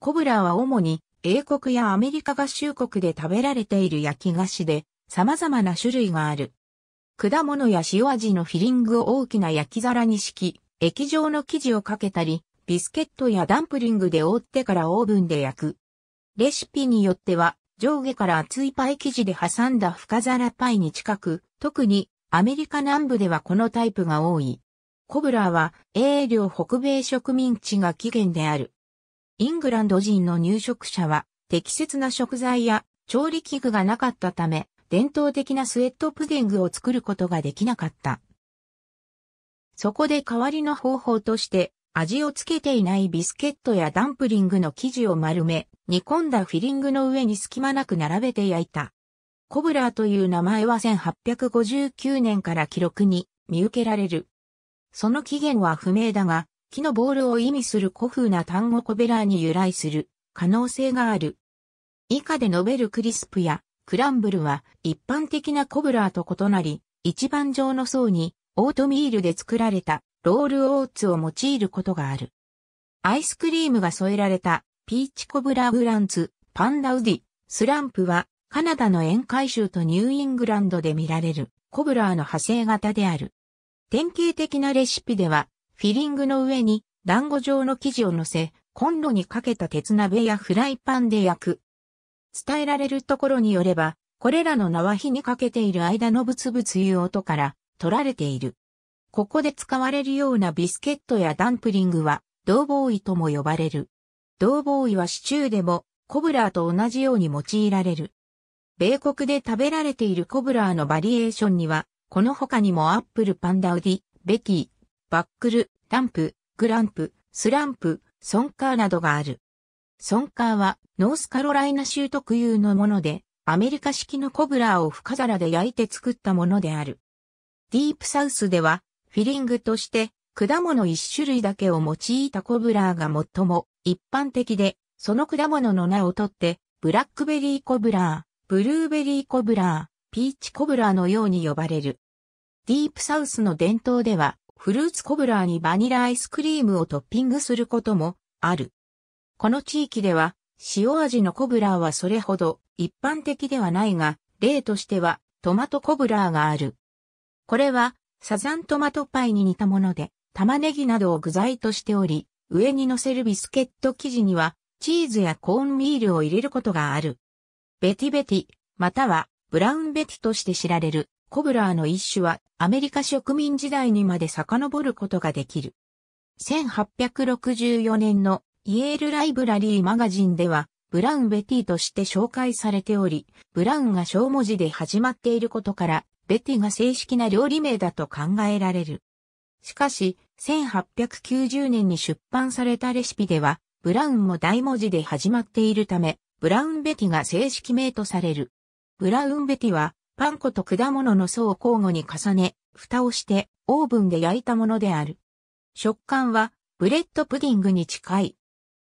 コブラは主に英国やアメリカ合衆国で食べられている焼き菓子で様々な種類がある。果物や塩味のフィリングを大きな焼き皿に敷き、液状の生地をかけたり、ビスケットやダンプリングで覆ってからオーブンで焼く。レシピによっては、上下から厚いパイ生地で挟んだ深皿パイに近く、特にアメリカ南部ではこのタイプが多い。コブラは、英領北米植民地が起源である。イングランド人の入植者は適切な食材や調理器具がなかったため、伝統的なスウェットプディングを作ることができなかった。そこで代わりの方法として、味をつけていないビスケットやダンプリングの生地を丸め、煮込んだフィリングの上に隙間なく並べて焼いた。コブラーという名前は1859年から記録に見受けられる。その起源は不明だが、木のボールを意味する古風な単語コベラーに由来する可能性がある。以下で述べるクリスプやクランブルは一般的なコブラーと異なり、一番上の層にオートミールで作られたロールオーツを用いることがある。アイスクリームが添えられたピーチコブラーグランツ、パンダウディ、スランプはカナダの沿海州とニューイングランドで見られるコブラーの派生型である。典型的なレシピではフィリングの上に団子状の生地を乗せ、コンロにかけた鉄鍋やフライパンで焼く。伝えられるところによれば、これらの縄火にかけている間のブツブツいう音から取られている。ここで使われるようなビスケットやダンプリングは、銅ボーイとも呼ばれる。銅ボーイはシチューでも、コブラーと同じように用いられる。米国で食べられているコブラーのバリエーションには、この他にもアップルパンダウディ、ベティ、バックル、ダンプ、グランプ、スランプ、ソンカーなどがある。ソンカーはノースカロライナ州特有のもので、アメリカ式のコブラーを深皿で焼いて作ったものである。ディープサウスでは、フィリングとして、果物一種類だけを用いたコブラーが最も一般的で、その果物の名をとって、ブラックベリーコブラー、ブルーベリーコブラー、ピーチコブラーのように呼ばれる。ディープサウスの伝統では、フルーツコブラーにバニラアイスクリームをトッピングすることもある。この地域では塩味のコブラーはそれほど一般的ではないが、例としてはトマトコブラーがある。これはサザントマトパイに似たもので、玉ねぎなどを具材としており、上に乗せるビスケット生地にはチーズやコーンミールを入れることがある。ベティベティ、またはブラウンベティとして知られるコブラーの一種はアメリカ植民時代にまで遡ることができる。1864年のイエールライブラリーマガジンではブラウン・ベティとして紹介されており、ブラウンが小文字で始まっていることから、ベティが正式な料理名だと考えられる。しかし、1890年に出版されたレシピでは、ブラウンも大文字で始まっているため、ブラウン・ベティが正式名とされる。ブラウン・ベティは、パン粉と果物の層を交互に重ね、蓋をしてオーブンで焼いたものである。食感はブレッドプディングに近い。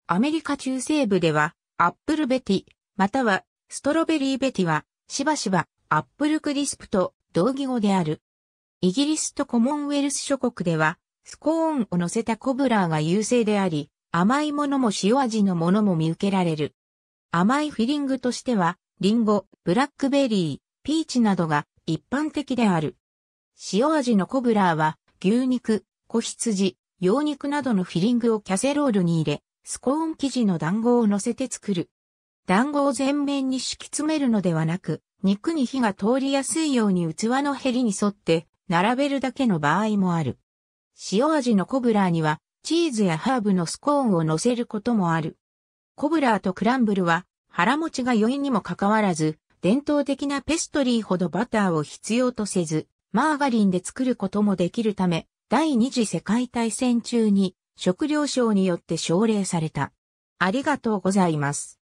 アメリカ中西部ではアップルベティ、またはストロベリーベティはしばしばアップルクリスプと同義語である。イギリスとコモンウェルス諸国ではスコーンを乗せたコブラーが優勢であり、甘いものも塩味のものも見受けられる。甘いフィリングとしては、リンゴ、ブラックベリー、ピーチなどが一般的である。塩味のコブラーは、牛肉、子羊、羊肉などのフィリングをキャセロールに入れ、スコーン生地の団子を乗せて作る。団子を全面に敷き詰めるのではなく、肉に火が通りやすいように器のヘリに沿って並べるだけの場合もある。塩味のコブラーにはチーズやハーブのスコーンを乗せることもある。コブラーとクランブルは腹持ちが良いにもかかわらず伝統的なペストリーほどバターを必要とせず、マーガリンで作ることもできるため、第二次世界大戦中に食糧省によって奨励された。ありがとうございます。